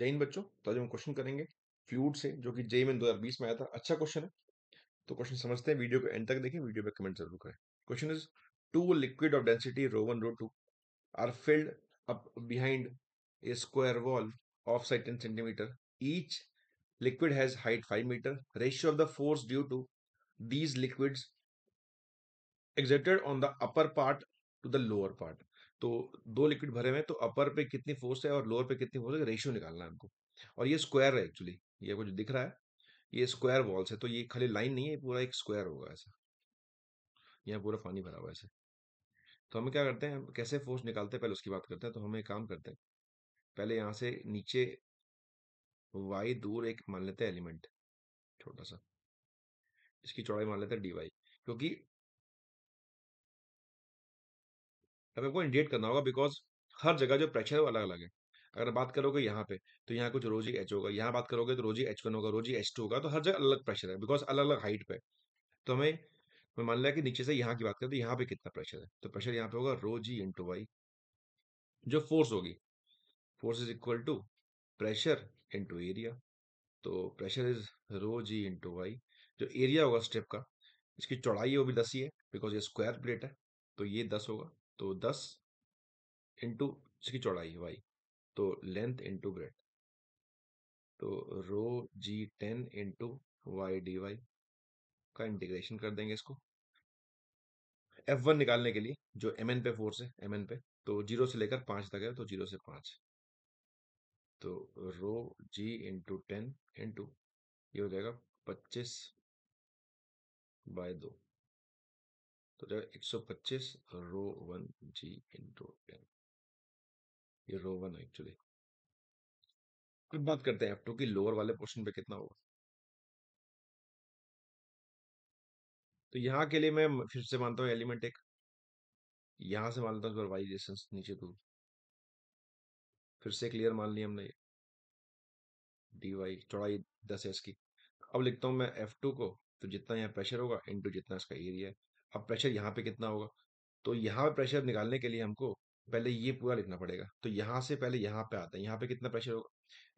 जैन बच्चों तो आज हम क्वेश्चन करेंगे फ्लूड से जो कि जेई में 2020 में आया था अच्छा क्वेश्चन है तो क्वेश्चन समझते हैं वीडियो को एंड तक देखें वीडियो पे कमेंट जरूर करें question is two liquid of density rho one rho two are filled up behind a square wall of side ten centimetre each liquid has height five metre ratio of the force due to these liquid exerted on the upper part to the lower part तो दो liquid भरे हुए हैं तो अपर पे कितनी force है और लोअर पे कितनी फोर्स है रेशियो निकालना है हमको और ये स्क्वायर है एक्चुअली ये कुछ दिख रहा है ये स्क्वायर वॉल्स है तो ये खाली लाइन नहीं है पूरा एक स्क्वायर होगा ऐसा यहाँ पूरा पानी भरा हुआ है ऐसे तो हम क्या करते हैं कैसे फोर्स निकालते हैं पहले उसकी बात करते हैं तो हम एक काम करते हैं पहले यहाँ से नीचे वाई दूर एक मान लेते हैं एलिमेंट छोटा सा इसकी चौड़ाई मान लेते हैं डी वाई क्योंकि अब आपको इंडिकेट करना होगा बिकॉज हर जगह जो प्रेशर है वो अलग अलग है अगर बात करोगे यहाँ पे तो यहाँ कुछ रोजी एच होगा यहाँ बात करोगे तो रोजी एच वन होगा रोजी एच टू होगा तो हर जगह अलग प्रेशर है बिकॉज अलग अलग हाइट पे तो हमें मैं मान लिया कि नीचे से यहाँ की बात करें तो यहाँ पे कितना प्रेशर है तो प्रेशर यहाँ पे होगा रो जी टू वाई जो फोर्स होगी force is equal to pressure into area तो pressure is rho g into y जो एरिया होगा स्टेप का इसकी चौड़ाई वो भी दस ही है बिकॉज ये स्क्वायर प्लेट है तो ये दस होगा तो दस इंटू इसकी चौड़ाई है वाई तो लेंथ इंटू ब्रेड तो rho g ten into Y D Y का इंटीग्रेशन कर देंगे इसको एफ वन निकालने के लिए जो एम एन पे फोर्स है एम एन पे तो जीरो से लेकर पांच तक है तो जीरो से पांच तो rho g into ten into ये हो जाएगा पच्चीस बाय दो तो जब 125 rho one g into N ये रो वन है एक्चुअली अब बात करते हैं एफ टू की लोअर वाले पोर्शन पे कितना होगा तो यहाँ के लिए मैं फिर से मानता हूँ एलिमेंट एक यहां से मान लेता हूँ डिस्टेंस नीचे दूर फिर से क्लियर मान लिया हमने डी वाई चौड़ाई दस एस की अब लिखता हूँ मैं एफ टू को तो जितना यहाँ प्रेशर होगा इंटू जितना इसका एरिया है अब प्रेशर यहाँ पे कितना होगा तो यहाँ पे प्रेशर निकालने के लिए हमको पहले ये पूरा लिखना पड़ेगा तो यहाँ से पहले यहाँ पे आता है यहाँ पे कितना प्रेशर होगा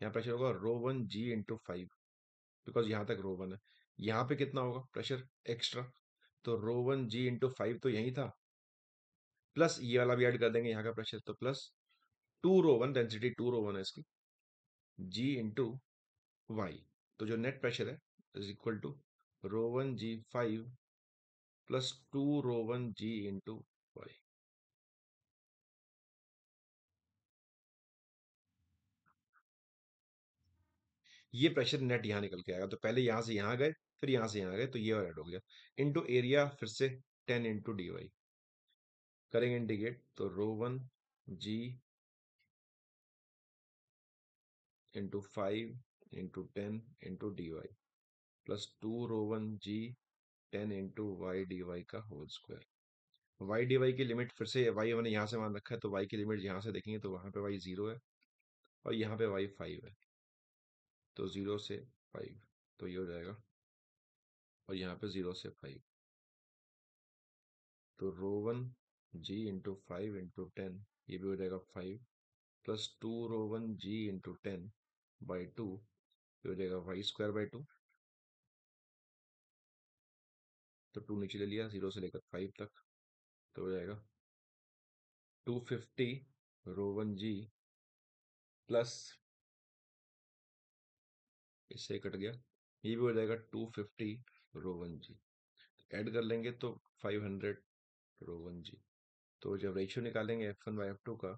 यहाँ प्रेशर होगा rho one g into five because यहाँ तक रो वन है यहाँ पे कितना होगा प्रेशर एक्स्ट्रा तो rho one g into five तो यही था प्लस ये वाला भी ऐड कर देंगे यहाँ का प्रेशर तो plus two rho one density two rho one है इसकी जी इंटू वाई तो जो नेट प्रेशर है is equal to rho one g five plus 2 rho 1 g into y. ये प्रेशर नेट यहां निकल के आएगा तो पहले यहां से यहां गए फिर यहां से यहाँ गए तो ये एड हो गया इनटू एरिया फिर से टेन इंटू डी वाई करेंगे इंडिकेट तो rho one g into five into ten into D Y plus two rho one g ten into Y D Y का whole square Y D Y की limit फिर से Y हमने यहाँ से मान रखा है तो वाई की लिमिट यहाँ से देखेंगे तो वहाँ पे वाई ज़ीरो है और यहाँ पे वाई फाइव है तो ज़ीरो से फाइव तो ये हो जाएगा और यहाँ पे ज़ीरो से फाइव तो rho one g into five into ten ये भी हो जाएगा five plus two rho one g into ten by two ये हो जाएगा वाई स्क्वायर बाई टू तो टू नीचे ले लिया जीरो से लेकर फाइव तक तो हो जाएगा two fifty rho one g plus इससे कट गया ये भी हो जाएगा two fifty rho one g add कर लेंगे तो फाइव हंड्रेड रोवन जी तो जब रेशियो निकालेंगे F one by F two का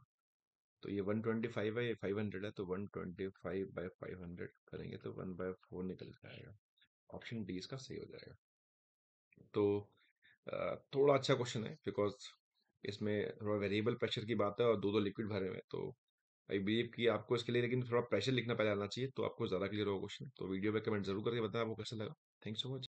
तो ये वन ट्वेंटी फाइव है ये फाइव हंड्रेड है तो one twenty five by five hundred करेंगे तो वन बाय फोर निकल जाएगा आएगा ऑप्शन डी इसका सही हो जाएगा तो थोड़ा अच्छा क्वेश्चन है बिकॉज इसमें थोड़ा वेरिएबल प्रेशर की बात है और दो दो लिक्विड भरे हुए तो आई बिलीव कि आपको इसके लिए लेकिन थोड़ा प्रेशर लिखना पहले आना चाहिए तो आपको ज़्यादा क्लियर होगा क्वेश्चन तो वीडियो में कमेंट जरूर करके बताएं आपको कैसा लगा थैंक सो मच